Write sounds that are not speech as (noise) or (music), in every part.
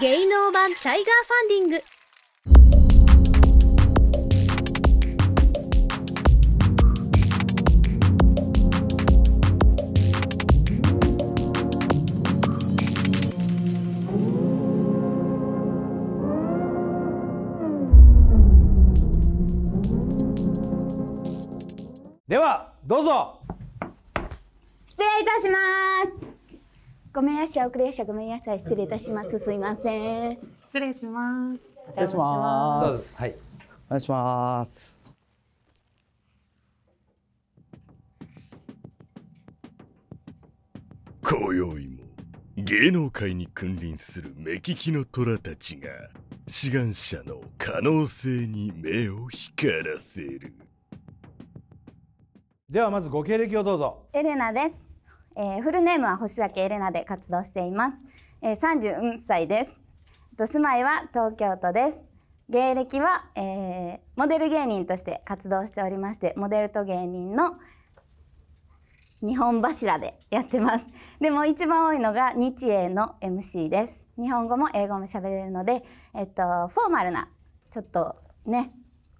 芸能版タイガーファンディングではどうぞ失礼いたしますごめんやし、遅れやし、ごめんなさ失礼いたします。すいません。失礼します。失礼します。はい、お願いします。今宵も芸能界に君臨する目利きの虎たちが志願者の可能性に目を光らせるではまずご経歴をどうぞエレナですえー、フルネームは星崎エレナで活動しています、えー、34歳ですと住まいは東京都です芸歴は、えー、モデル芸人として活動しておりましてモデルと芸人の日本柱でやってますでも一番多いのが日英の MC です日本語も英語も喋れるのでえっとフォーマルなちょっとね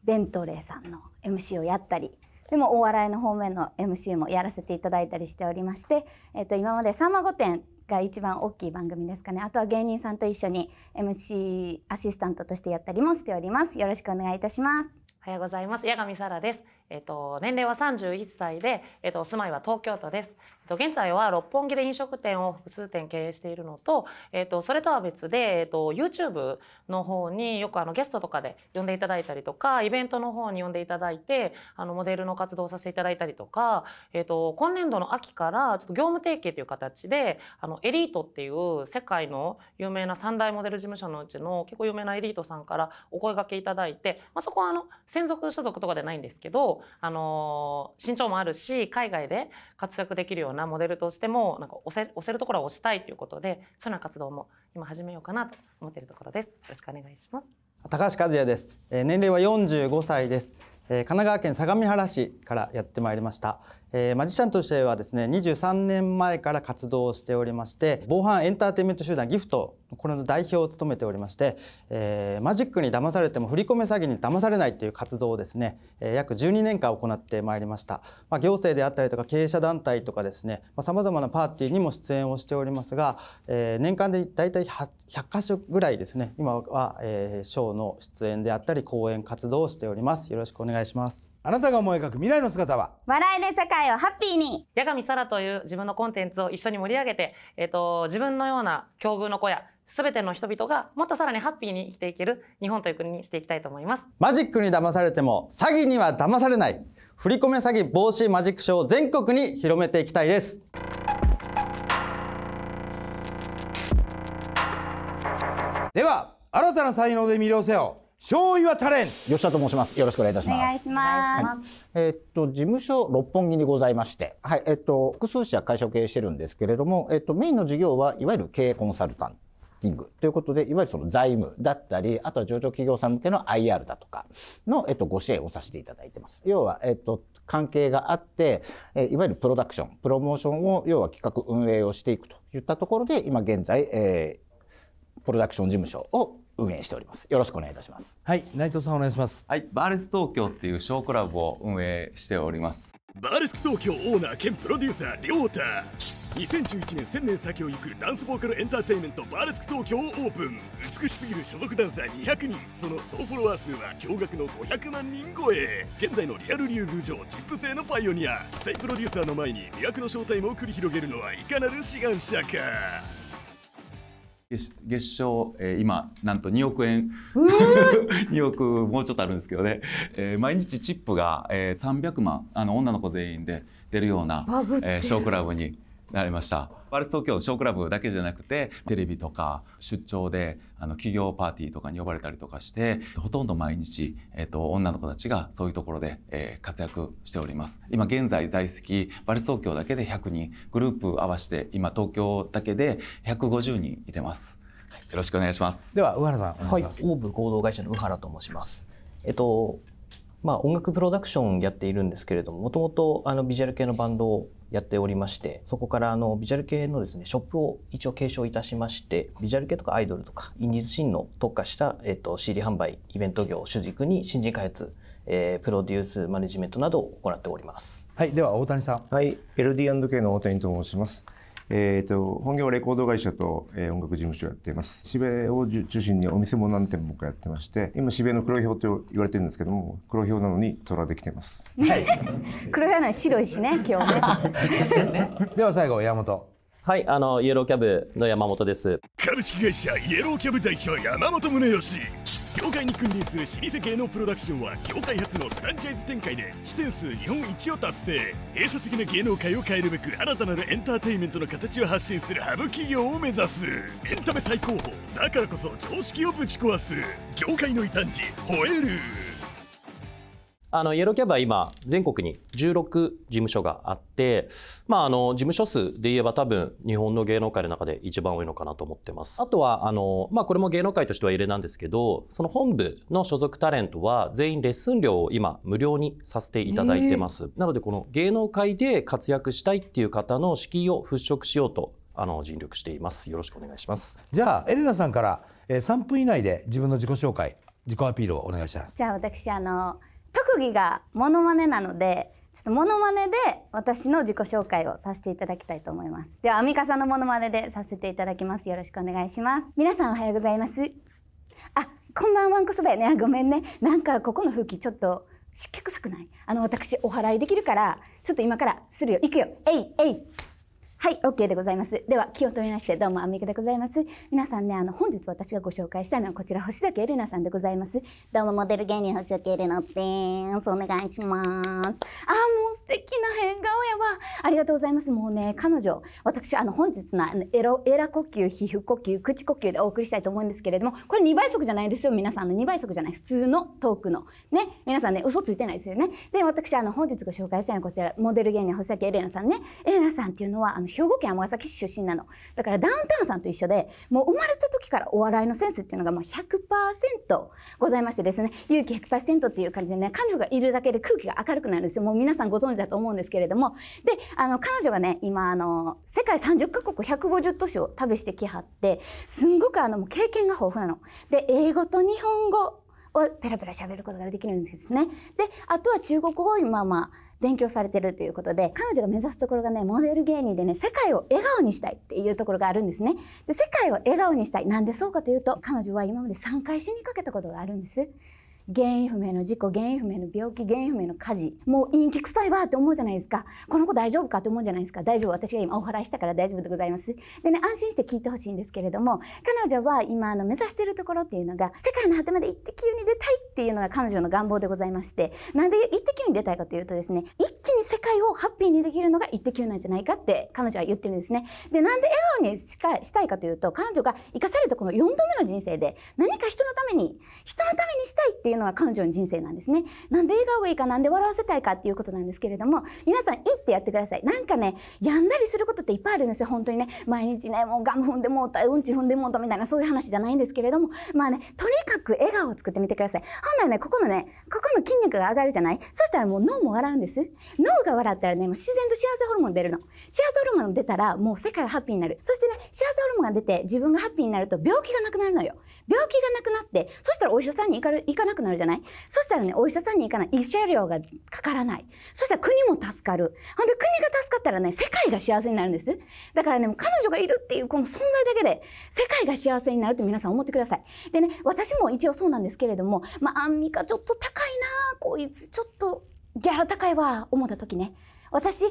ベントレーさんの MC をやったりでも大いの方面の MC もやらせていただいたりしておりまして、えー、と今まで「さんま御殿」が一番大きい番組ですかねあとは芸人さんと一緒に MC アシスタントとしてやったりもしておりますよろしくお願いいたしますおはようございます八神沙羅ですえっ、ー、と年齢は31歳でえっ、ー、と住まいは東京都ですと現在は六本木で飲食店を複数店経営しているのと,、えー、とそれとは別で、えー、と YouTube の方によくあのゲストとかで呼んでいただいたりとかイベントの方に呼んでいただいてあのモデルの活動をさせていただいたりとか、えー、と今年度の秋からちょっと業務提携という形であのエリートっていう世界の有名な三大モデル事務所のうちの結構有名なエリートさんからお声がけいただいて、まあ、そこはあの専属所属とかではないんですけど、あの身長もあるし海外で活躍できるようなモデルとしてもなんか押せ押せるところは押したいということでそうな活動も今始めようかなと思っているところですよろしくお願いします高橋和也です、え年齢は45歳です、え神奈川県相模原市からやってまいりましたえー、マジシャンとしてはですね23年前から活動しておりまして防犯エンターテインメント集団ギフトこれの代表を務めておりまして、えー、マジックに騙されても振り込め詐欺に騙されないという活動をですね、えー、約12年間行ってまいりました、まあ、行政であったりとか経営者団体とかですねさまざ、まなパーティーにも出演をしておりますが、えー、年間で大体 100, 100箇所ぐらいですね今は、えー、ショーの出演であったり講演活動をしておりますよろしくお願いしますあなたが思い描く未来の姿は笑いで世界をハッピーに八神さらという自分のコンテンツを一緒に盛り上げて、えーと、自分のような境遇の子や全ての人々がもっとさらにハッピーに生きていける日本という国にしていきたいと思いますマジックに騙されても詐欺には騙されない振り込め詐欺防止マジックショーを全国に広めていきたいですでは新たな才能で魅了せよ醤油はタレン吉田と申しますよろしくお願いいたしますお願いします、はい、えー、っと事務所六本木にございましてはいえー、っと複数社会社を経営してるんですけれどもえー、っとメインの事業はいわゆる経営コンサルタントティングということで、いわゆるその財務だったり、あとは上場企業さん向けの IR だとかの、えっと、ご支援をさせていただいてます。要は、えっと、関係があって、えいわゆるプロダクション、プロモーションを、要は企画運営をしていくといったところで、今現在、えー、プロダクション事務所を運営しております。よろしくお願いいたします。はい、内藤さんお願いします。はい、バーレス東京っていうショークラブを運営しております。バーレスク東京オーナー兼プロデューサー亮太2011年1000年先を行くダンスボーカルエンターテインメントバーレスク東京をオープン美しすぎる所属ダンサー200人その総フォロワー数は驚愕の500万人超え現在のリアル竜宮城チップ製のパイオニアスタイプロデューサーの前に魅惑の正体も繰り広げるのはいかなる志願者か月賞、えー、今なんと2億円2 (laughs) 億もうちょっとあるんですけどね、えー、毎日チップが、えー、300万あの女の子全員で出るような、えー、ショークラブに。なりましたパルス東京のショークラブだけじゃなくてテレビとか出張であの企業パーティーとかに呼ばれたりとかしてほとんど毎日、えー、と女の子たちがそういうところで、えー、活躍しております今現在在籍パルス東京だけで100人グループ合わせて今東京だけで150人いてます、よろしくお願いしますでは上原さんはいオーブ合同会社の上原と申しますえっとまあ、音楽プロダクションやっているんですけれどももともとビジュアル系のバンドをやっておりましてそこからあのビジュアル系のですねショップを一応継承いたしましてビジュアル系とかアイドルとかインディーズシーンの特化した、えっと、CD 販売イベント業を主軸に新人開発、えー、プロデュースマネジメントなどを行っておりますはいでは大谷さんはい LD&K の大谷と申しますえっ、ー、と、本業レコード会社と、えー、音楽事務所やっています。渋谷を中心にお店も何店舗かやってまして、今渋谷の黒ひょうと言われてるんですけども、黒ひょうなのに虎できてます。はい。(laughs) 黒ひょうなのに白いしね、(laughs) 今日ね。確かにね。では最後、山本。はい、あのイエローキャブの山本です。株式会社イエローキャブ代表山本宗義。業界に君臨する老舗芸能プロダクションは業界初のフランチャイズ展開で視点数日本一を達成閉鎖的な芸能界を変えるべく新たなるエンターテインメントの形を発信するハブ企業を目指すエンタメ最高峰だからこそ常識をぶち壊す業界の異端児ホエールあのイエローキャブは今全国に16事務所があって、まあ、あの事務所数で言えば多分日本の芸能界の中で一番多いのかなと思ってますあとはあの、まあ、これも芸能界としては異例なんですけどその本部の所属タレントは全員レッスン料を今無料にさせていただいてます、なのでこの芸能界で活躍したいっていう方の敷居を払拭しようとあの尽力していますよろしくお願いしますじゃあエレナさんから、え3分以内で自分の自己紹介自己アピールをお願いしますじゃあ私あの特技がモノマネなのでちょっとモノマネで私の自己紹介をさせていただきたいと思いますではアミカさんのモノマネでさせていただきますよろしくお願いします皆さんおはようございますあ、こんばんはんこそばよねごめんねなんかここの風紀ちょっと湿気臭くないあの私お祓いできるからちょっと今からするよ行くよえいえいはい、OK でございます。では、気を取りまして、どうも、アンミカでございます。皆さんね、あの、本日私がご紹介したのは、こちら、星崎エレナさんでございます。どうも、モデル芸人、星崎エレナです。お願いします。あー、もう素敵な変顔やわ。ありがとうございます。もうね、彼女、私、あの、本日のエロ、エラ呼吸、皮膚呼吸、口呼吸でお送りしたいと思うんですけれども、これ2倍速じゃないですよ。皆さんの2倍速じゃない。普通のトークの。ね、皆さんね、嘘ついてないですよね。で、私、あの、本日ご紹介したいのは、こちら、モデル芸人、星崎エレナさんね。エレナさんっていうのは、あの、兵庫県尼崎市出身なの。だからダウンタウンさんと一緒で、もう生まれた時からお笑いのセンスっていうのがもう100%ございましてですね、勇気100%っていう感じでね、彼女がいるだけで空気が明るくなるんですよ。もう皆さんご存知だと思うんですけれども。で、あの、彼女がね、今、あの、世界30カ国150都市を旅してきはって、すんごくあの、経験が豊富なの。で、英語と日本語をペラペラ喋ることができるんですね。で、あとは中国語を今まあ勉強されてるということで、彼女が目指すところがね、モデル芸人でね、世界を笑顔にしたいっていうところがあるんですね。で、世界を笑顔にしたい。なんでそうかというと、彼女は今まで3回死にかけたことがあるんです。原因不明の事故原因不明の病気原因不明の火事もう陰気臭いわって思うじゃないですかこの子大丈夫かって思うじゃないですか大丈夫私が今お祓いしたから大丈夫でございますでね安心して聞いてほしいんですけれども彼女は今あの目指してるところっていうのが世界の果てまで行って急に出たいっていうのが彼女の願望でございましてなんで行って急に出たいかというとですね一世界をハッピーにできるのがイッテ Q なんじゃないかって彼女は言ってるんですね。で、なんで笑顔にしたいかというと、彼女が生かされたこの4度目の人生で、何か人のために、人のためにしたいっていうのが彼女の人生なんですね。なんで笑顔がいいか、なんで笑わせたいかっていうことなんですけれども、皆さん、いってやってください。なんかね、やんだりすることっていっぱいあるんですよ、本当にね。毎日ね、もうガム踏んでもうた、うんち踏んでもうたみたいな、そういう話じゃないんですけれども、まあね、とにかく笑顔を作ってみてください。本来ね、ここのね、ここの筋肉が上がるじゃないそしたらもう脳も笑うんです。脳が笑ったらねもう自然と幸せホルモン出るの幸せホルモン出たらもう世界がハッピーになるそしてね幸せホルモンが出て自分がハッピーになると病気がなくなるのよ病気がなくなってそしたらお医者さんに行かる行かなくなるじゃないそしたらねお医者さんに行かない医者料がかからないそしたら国も助かるほんで国が助かったらね世界が幸せになるんですだからね彼女がいるっていうこの存在だけで世界が幸せになると皆さん思ってくださいでね私も一応そうなんですけれどもまあアンミカちょっと高いなこいつちょっとギャラ高いわ思った時ね私体調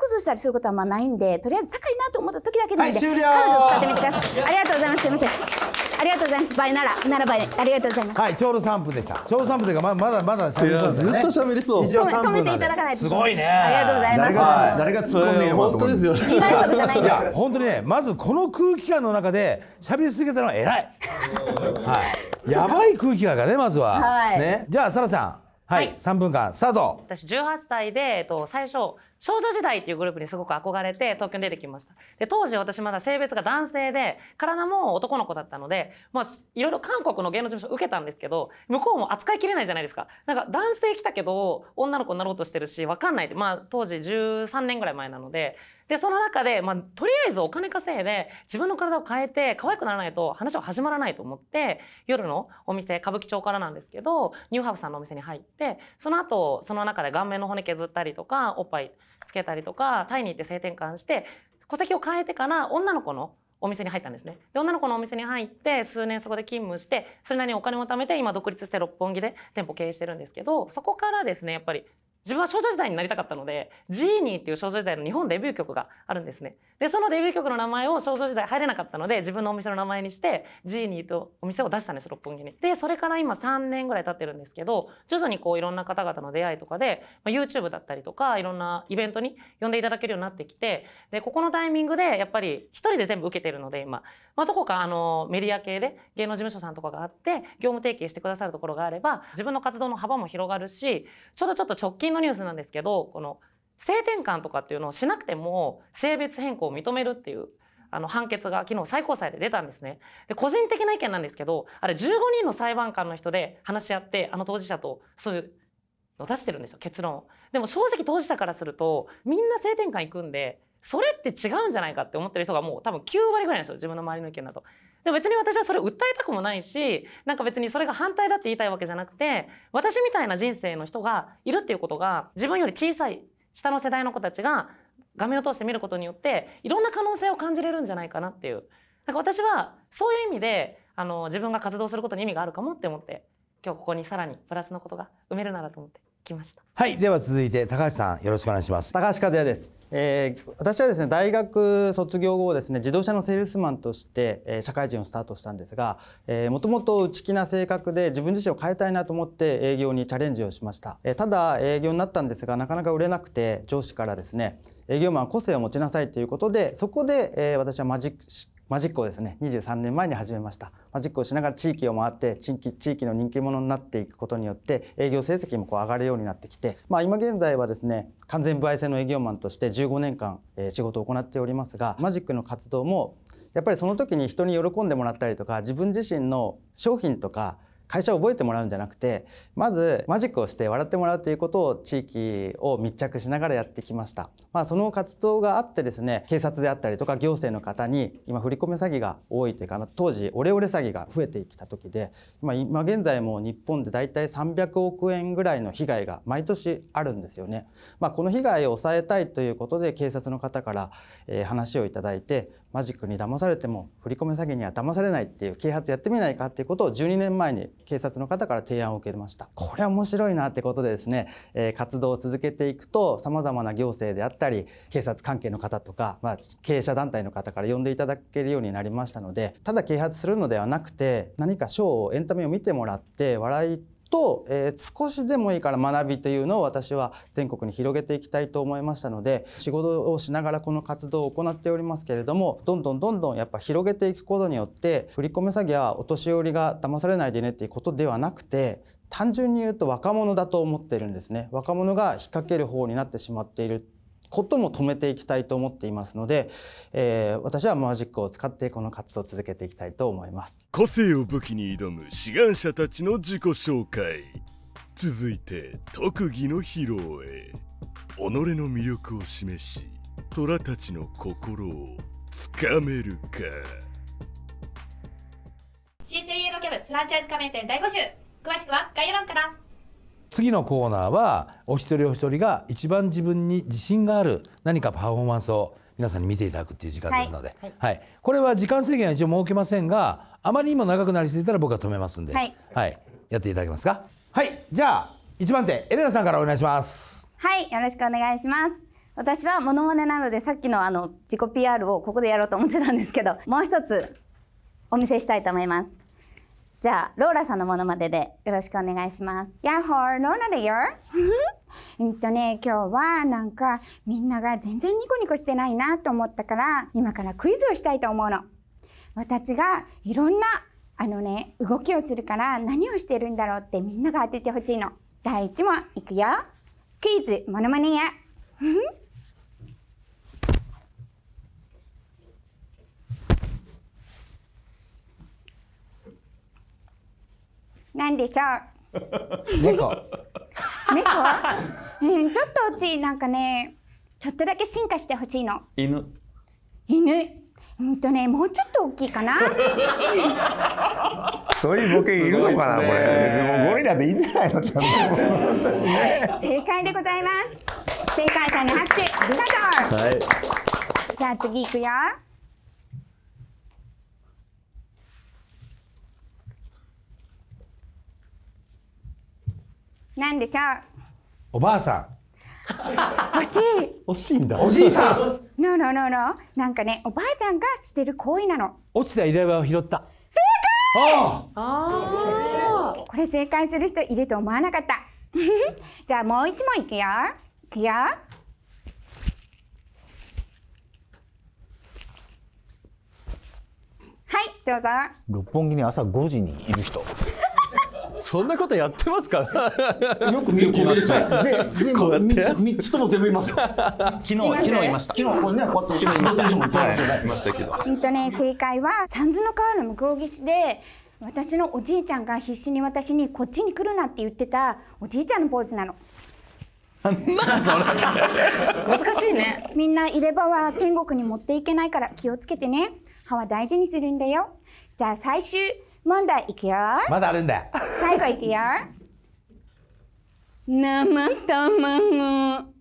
崩したりすることはまあないんでとりあえず高いなと思った時だけなんで、はい、彼女使ってみてくださいありがとうございますすいませんありがとうございます倍ならなら倍ありがとうございますはいちょうど3分でしたちょうど3分というかままだまだ喋りそう、ね、ずっと喋りそう止めていただかないとすごいねありがとうございます誰が突っ込んでいい本当ですよいや本当にねまずこの空気感の中で喋り続けたのは偉い (laughs) はいやばい空気感がねまずは、はい、ねじゃあサラさんはい、3分間スタート私十八歳で、えっと、最初少女時代っていうグループにすごく憧れて東京に出てきましたで当時私まだ性別が男性で体も男の子だったのでまあいろいろ韓国の芸能事務所受けたんですけど向こうも扱いきれないじゃないですかなんか男性来たけど女の子になろうとしてるし分かんないってまあ当時13年ぐらい前なのででその中で、まあ、とりあえずお金稼いで自分の体を変えて可愛くならないと話は始まらないと思って夜のお店歌舞伎町からなんですけどニューハーフさんのお店に入ってその後その中で顔面の骨削ったりとかおっぱいつけたりとかタイに行って性転換して戸籍を変えてから女の子のお店に入ったんですねで女の子のお店に入って数年そこで勤務してそれなりにお金を貯めて今独立して六本木で店舗経営してるんですけどそこからですねやっぱり自分は少女時代になりたかったのでジーニーっていう少女時代の日本デビュー曲があるんですねでそのデビュー曲の名前を少女時代入れなかったので自分のお店の名前にしてジーニーとお店を出したんです六本木にでそれから今3年ぐらい経ってるんですけど徐々にこういろんな方々の出会いとかで、まあ、YouTube だったりとかいろんなイベントに呼んでいただけるようになってきてでここのタイミングでやっぱり一人で全部受けてるので今、まあ、どこかあのメディア系で芸能事務所さんとかがあって業務提携してくださるところがあれば自分の活動の幅も広がるしちょうどちょっと直近ののニュースなんですけどこの性転換とかっていうのをしなくても性別変更を認めるっていうあの判決が昨日最高裁で出たんですねで個人的な意見なんですけどあれ15人の裁判官の人で話し合ってあの当事者とそういうのを出してるんですよ結論でも正直当事者からするとみんな性転換行くんでそれって違うんじゃないかって思ってる人がもう多分9割ぐらいなんですよ自分の周りの意見だと。で別に私はそれを訴えたくもないしなんか別にそれが反対だって言いたいわけじゃなくて私みたいな人生の人がいるっていうことが自分より小さい下の世代の子たちが画面を通して見ることによっていろんな可能性を感じれるんじゃないかなっていうなんか私はそういう意味であの自分が活動することに意味があるかもって思って今日ここにさらにプラスのことが埋めるならと思って来ましたはいでは続いて高橋さんよろしくお願いします高橋和也ですえー、私はですね大学卒業後ですね自動車のセールスマンとして、えー、社会人をスタートしたんですがもともと内気な性格で自分自身を変えたいなと思って営業にチャレンジをしました、えー、ただ営業になったんですがなかなか売れなくて上司からですね営業マン個性を持ちなさいということでそこで、えー、私はマジッマジックをですね23年前に始めましたマジックをしながら地域を回って地域地域の人気者になっていくことによって営業成績もこう上がるようになってきて、まあ、今現在はですね完全歩合制の営業マンとして15年間、え仕事を行っておりますがマジックの活動もやっぱりその時に人に喜んでもらったりとか自分自身の商品とか会社を覚えてもらうんじゃなくてまずマジックをして笑ってもらうということを地域を密着しながらやってきました、まあ、その活動があってですね警察であったりとか行政の方に今振り込め詐欺が多いというか当時オレオレ詐欺が増えてきた時で今今現在も日本で大体300億円ぐらいの被害が毎年あるんですよね、まあ、この被害を抑えたいということで警察の方から、え話をいただいて、マジックに騙されても振り込め詐欺には騙されないっていう啓発やってみないかっていうことを12年前に警察の方から提案を受けましたこれ面白いなってことでですね、えー、活動を続けていくとさまざまな行政であったり警察関係の方とか、まあ、経営者団体の方から呼んでいただけるようになりましたのでただ啓発するのではなくて何かショーをエンタメを見てもらって笑いと、えー、少しでもいいから学びというのを私は全国に広げていきたいと思いましたので仕事をしながらこの活動を行っておりますけれどもどんどんどんどんやっぱ広げていくことによって振り込め詐欺はお年寄りが騙されないでねっていうことではなくて単純に言うと若者だと思ってるんですね若者が引っ掛ける方になってしまっていることも止めていきたいと思っていますので、えー、私はマジックを使ってこの活動を続けていきたいと思います個性を武器に挑む志願者たちの自己紹介続いて特技の披露へ己の魅力を示し虎たちの心をつかめるか新 s イエローキャブフランチャイズ加盟店大募集詳しくは概要欄から次のコーナーはお一人お一人が一番自分に自信がある何かパフォーマンスを皆さんに見ていただくっていう時間ですので、はい、はい、これは時間制限は一応設けませんがあまりにも長くなりすぎたら僕は止めますんで、はい、はい、やっていただけますかはいじゃあ一番手エレナさんからお願いしますはいよろしくお願いします私はモノマネなのでさっきのあの自己 PR をここでやろうと思ってたんですけどもう一つお見せしたいと思いますじゃあローラさんのものまででよろしくお願いします。ヤッホーローラだよ。(laughs) えっとね今日はなんかみんなが全然ニコニコしてないなと思ったから今からクイズをしたいと思うの。私がいろんなあのね動きをするから何をしてるんだろうってみんなが当ててほしいの。第1問いくよ。クイズものマネや。なんでしょう。猫。猫。うん、ちょっとうち、なんかね、ちょっとだけ進化してほしいの。犬。犬。うんとね、もうちょっと大きいかな。そういうボケいるのかな、これ。もゴリラでいいんじゃないの、ちゃんと。正解でございます。正解者に拍手、ありがとう。はい、じゃあ次いくよ。なんでちゃう。おばあさん。惜しい。惜しいんだ。おじいさん。No, no, no, no. なんかね、おばあちゃんがしてる行為なの。落ちた入れ歯を拾った。正解ああこれ正解する人いると思わなかった。(laughs) じゃあもう一問いくよ。いくよ。はい、どうぞ。六本木に朝5時にいる人。そんなことやってますかよく見る子で (laughs) うやって。三つとも全部いますよ。昨日、昨日いました。昨日これね、こうやって昨日いました。はい、いましたけど。うんとね、正解は三途の川の向こう岸で、私のおじいちゃんが必死に私にこっちに来るなって言ってたおじいちゃんのポーズなの。なんそれ (laughs) 難しいねみんな入れ歯は天国に持っていけないから気をつけてね歯は大事にするんだよじゃあ最終問題いくよまだあるんだ最後いくよ生卵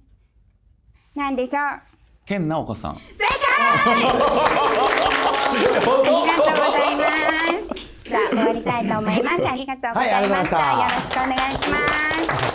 なんでしょう健直子さん正解ありがとうございますじゃあ終わりたいと思いますありがとうございました、はい、よろしくお願いします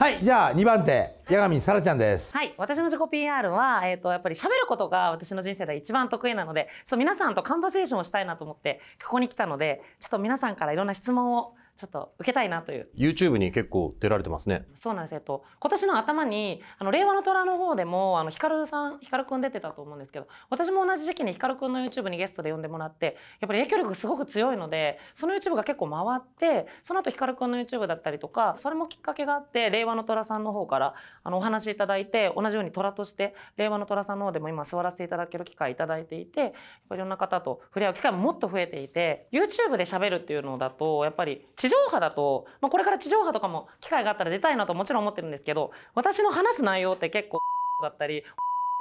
はいじゃあ2番手八神さらちゃんですはい私の自己 PR は、えーとやっぱり喋ることが私の人生で一番得意なのでそう皆さんとカンバセーションをしたいなと思ってここに来たのでちょっと皆さんからいろんな質問をちょっと受けたいなという。YouTube に結構出られてますね。そうなんです。えっと、今年の頭に、あの、令和の虎の方でも、あの、ヒカルさん、ヒカルくん出てたと思うんですけど、私も同じ時期にヒカルくんの YouTube にゲストで呼んでもらって、やっぱり影響力すごく強いので、その YouTube が結構回って、その後ヒカルくんの YouTube だったりとか、それもきっかけがあって、令和の虎さんの方から、あの、お話いただいて、同じように虎として、令和の虎さんの方でも今座らせていただける機会いただいていて、やっぱいろんな方と触れ合う機会ももっと増えていて、YouTube で喋るっていうのだと、やっぱり地上波だと、まあ、これから地上波とかも機会があったら出たいなともちろん思ってるんですけど私の話す内容って結構 (laughs) だったり。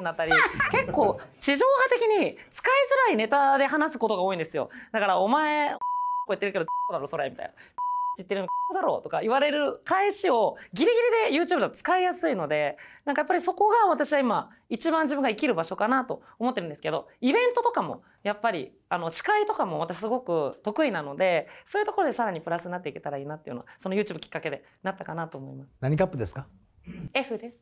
な (laughs) ったり (laughs) 結構地上波的に使いづらいネタで話すことが多いんですよだから「お前こうやってるけどだろそれ」みたいな「言ってるのだろ」とか言われる返しをギリギリで YouTube だと使いやすいのでなんかやっぱりそこが私は今一番自分が生きる場所かなと思ってるんですけどイベントとかもやっぱりあの司会とかも私すごく得意なのでそういうところでさらにプラスになっていけたらいいなっていうのはその YouTube きっかけでなったかなと思います何カップですか F です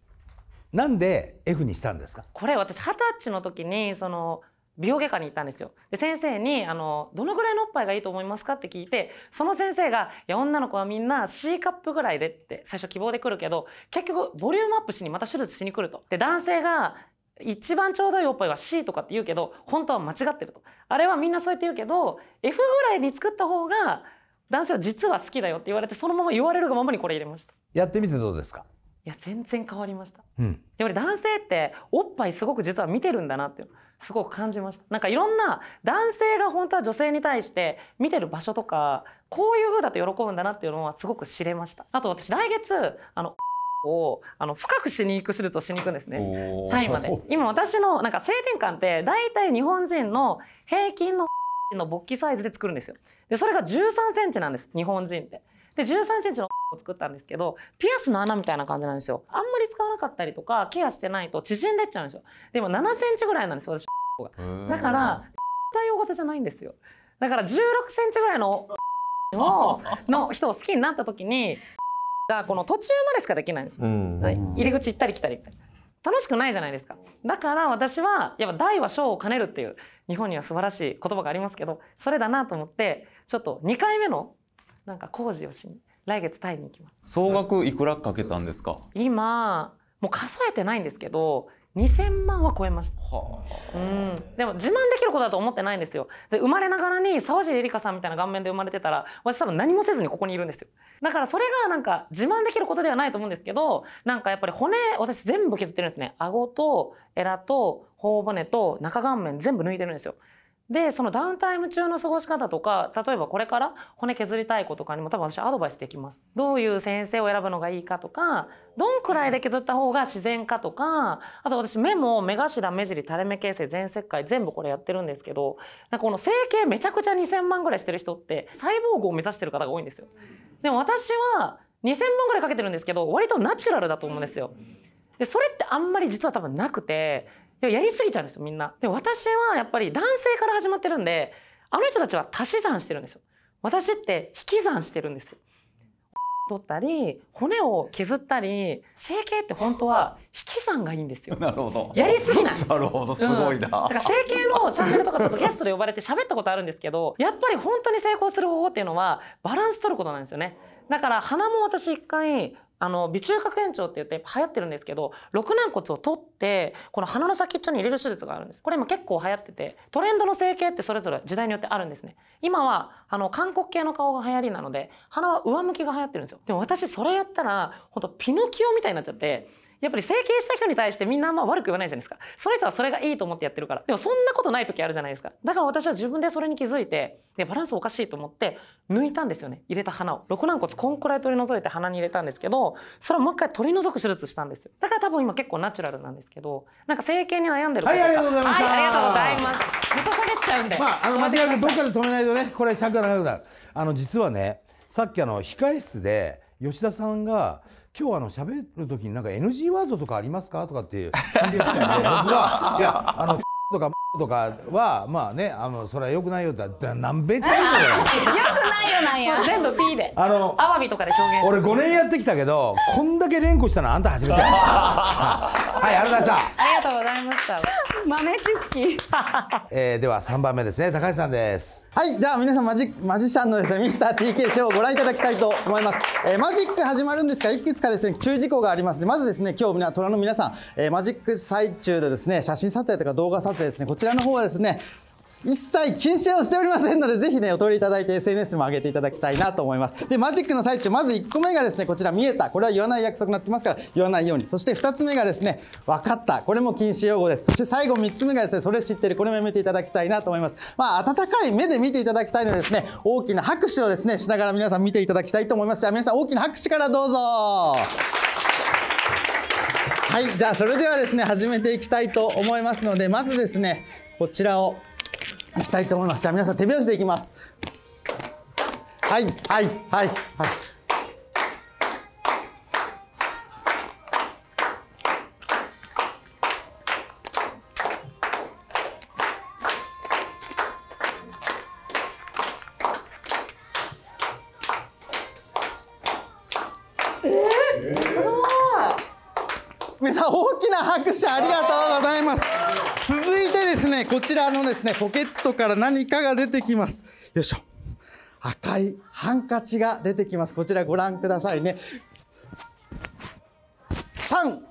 なんで F にしたんですかこれ私二十歳の時にその美容外科に行ったんですよで先生にあの「どのぐらいのおっぱいがいいと思いますか?」って聞いてその先生が「いや女の子はみんな C カップぐらいで」って最初希望で来るけど結局ボリュームアップしにまた手術しに来ると。で男性が一番ちょうどいいおっぱいは C とかって言うけど本当は間違ってるとあれはみんなそうやって言うけど F ぐらいに作った方が男性は実は好きだよって言われてそのまま言われるがままにこれ入れましたやってみてどうですかいや全然変わりました、うん、やっぱり男性っておっぱいすごく実は見てるんだなってすごく感じましたなんかいろんな男性が本当は女性に対して見てる場所とかこういう風だと喜ぶんだなっていうのはすごく知れましたあと私来月あのをあの深くしに行くするとしに行くんですねタイまで (laughs) 今私のなんか性転換って大体日本人の平均のの勃起サイズで作るんですよでそれが1 3センチなんです日本人ってで1 3センチの (laughs) を作ったんですけどピアスの穴みたいな感じなんですよあんまり使わなかったりとかケアしてないと縮んでっちゃうんですよでも7センチぐらいなんです私がだから (laughs) 対応型じゃないんですよだから1 6センチぐらいのの人を好きになった時にがこの途中までしかできないんですよ、はい、入り口行ったり来たり楽しくないじゃないですかだから私はやっぱ大は小を兼ねるっていう日本には素晴らしい言葉がありますけどそれだなと思ってちょっと2回目のなんか工事をしに来月タイに行きます総額いくらかけたんですか、今もう数えてないんですけど2000万は超えました、はあ、うん、でも自慢できることだと思ってないんですよで生まれながらに沢尻エリカさんみたいな顔面で生まれてたら私多分何もせずにここにいるんですよだからそれがなんか自慢できることではないと思うんですけどなんかやっぱり骨私全部削ってるんですね顎とエラと頬骨と中顔面全部抜いてるんですよでそのダウンタイム中の過ごし方とか例えばこれから骨削りたい子とかにも多分私アドバイスできますどういう先生を選ぶのがいいかとかどんくらいで削った方が自然かとかあと私目も目頭目尻垂れ目形成全切開全部これやってるんですけどなんかこの整形めちゃくちゃ2,000万ぐらいしてる人って細胞号を目指してる方が多いんですよでも私は2,000万ぐらいかけてるんですけど割とナチュラルだと思うんですよでそれってあんまり実は多分なくてややりすぎちゃうんですよみんな。で私はやっぱり男性から始まってるんであの人たちは足し算してるんですよ。私って引き算してるんですよ。取ったり骨を削ったり整形って本当は引き算がいいんですよ。(laughs) なるほど。やりすぎない。なるほどすごいな。うん、だから整形のチャンネルとかちょっとゲストで呼ばれて喋ったことあるんですけど、やっぱり本当に成功する方法っていうのはバランス取ることなんですよね。だから鼻も私一回あの鼻中隔炎症って言って流行ってるんですけど肋軟骨を取ってこの鼻の先っちょに入れる手術があるんですこれ今結構流行っててトレンドの整形ってそれぞれ時代によってあるんですね今はあの韓国系の顔が流行りなので鼻は上向きが流行ってるんですよでも私それやったら本当ピノキオみたいになっちゃってやっぱり整形した人に対してみんなあんま悪く言わないじゃないですか。その人はそれがいいと思ってやってるから。でもそんなことない時あるじゃないですか。だから私は自分でそれに気づいて、でバランスおかしいと思って抜いたんですよね。入れた花を。肋軟骨こんくらい取り除いて鼻に入れたんですけど、それをもう一回取り除く手術したんですよ。だから多分今結構ナチュラルなんですけど、なんか整形に悩んでる方とはい、ありがとうございます。はい、ありがとうございます。ずっと喋っちゃうんで。まあ、あの間違いなくどっかで止めないとね、これ尺がなくなる。あの実はね、さっきあの控室で。吉田さんが今日あの喋る時になんか NG ワードとかありますかとかって聞いてきたんで僕は「いやあの」とか「とかはまあねあのそれはよくないよ」って言ったら「何べちゃいだよ」そうなんや全部 P であのアワビとかで表現俺5年やってきたけどこんだけ連呼したのあんた初めて (laughs) はいありがとうございましたありがとうございました豆知識、えー、では3番目ですね高橋さんですはいじゃあ皆さんマジマジシャンのですねミスター TK ショーをご覧いただきたいと思います、えー、マジック始まるんですがいくつかですね注意事項がありますまずですね今日虎の皆さん、えー、マジック最中でですね写真撮影とか動画撮影ですねこちらの方はですね一切禁止をしておりませんので、ぜひね、お取りいただいて SNS も上げていただきたいなと思います。で、マジックの最中、まず1個目がですね、こちら見えた。これは言わない約束になってますから、言わないように。そして2つ目がですね、分かった。これも禁止用語です。そして最後3つ目がですね、それ知ってる。これもやめていただきたいなと思います。まあ、温かい目で見ていただきたいのでですね、大きな拍手をですね、しながら皆さん見ていただきたいと思います。じゃあ皆さん大きな拍手からどうぞ。はい、じゃあそれではですね、始めていきたいと思いますので、まずですね、こちらをいきたいと思いますじゃあ皆さん手拍子でいきますはいはいはいはい皆さん大きな拍手ありがとうございます続いてですね、こちらのですね、ポケットから何かが出てきます。よいしょ。赤いハンカチが出てきます。こちらご覧くださいね。三、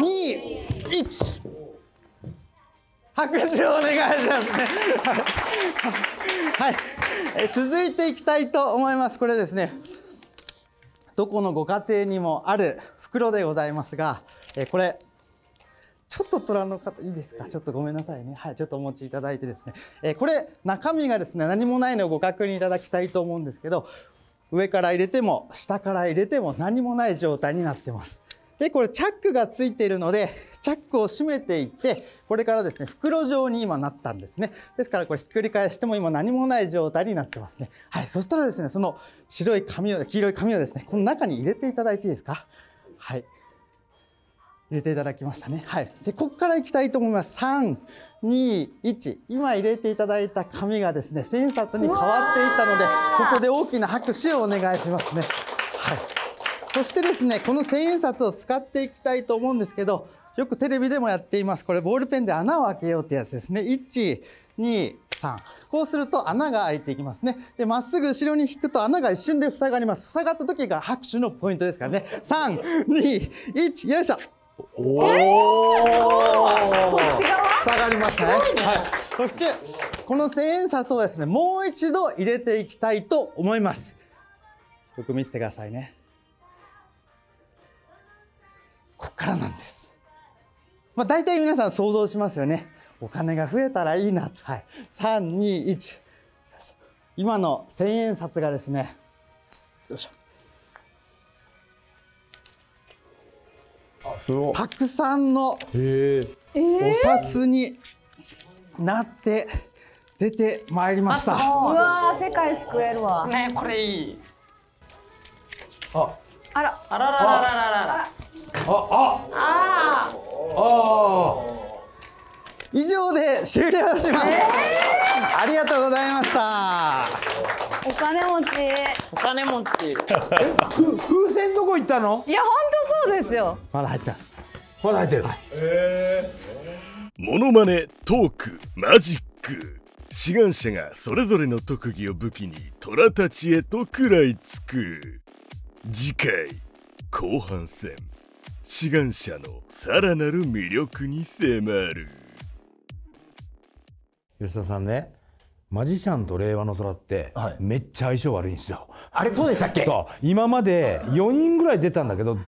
二、一。拍手をお願いしますね。はい、え続いていきたいと思います。これですね。どこのご家庭にもある袋でございますが、えこれちょっと虎の方いいですかちょっとごめんなさいねはいちょっとお持ちいただいてですね、えー、これ中身がですね何もないのをご確認いただきたいと思うんですけど上から入れても下から入れても何もない状態になってますでこれチャックがついているのでチャックを閉めていってこれからですね袋状に今なったんですねですからこれひっくり返しても今何もない状態になってますねはいそしたらですねその白い紙を黄色い紙をですねこの中に入れていただいていいですかはい入れていただきましたね。はい。で、ここからいきたいと思います。3、2、1。今入れていただいた紙がですね、千冊に変わっていったので、ここで大きな拍手をお願いしますね。はい。そしてですね、この千円札を使っていきたいと思うんですけど、よくテレビでもやっています。これ、ボールペンで穴を開けようってやつですね。1、2、3。こうすると穴が開いていきますね。で、まっすぐ後ろに引くと穴が一瞬で塞がります。塞がった時が拍手のポイントですからね。3、2、1、よいしょおお、えー、そっち側下がりましたね、ね、はい、そしてこの千円札をですねもう一度入れていきたいと思いますよく見せてくださいねこっからなんですまあ大体皆さん想像しますよねお金が増えたらいいなとはい321今の千円札がですねよいしょたくさんのお札になって出てまいりました、えー、うわ世界救えるわねこれいいああらあららららららああああ以上で終了します、えー、ありがとうございましたお金持ちお金持ちえ風船どこ行ったのいや本そうですよまだ入ってますまだ入ってる、はい、えモノマネトークマジック志願者がそれぞれの特技を武器に虎たちへと食らいつく次回後半戦志願者のさらなる魅力に迫る吉田さんねマジシャンと令和の虎って、はい、めっちゃ相性悪いんですよあれそうでしたっけそう今まで4人ぐらい出たんだけど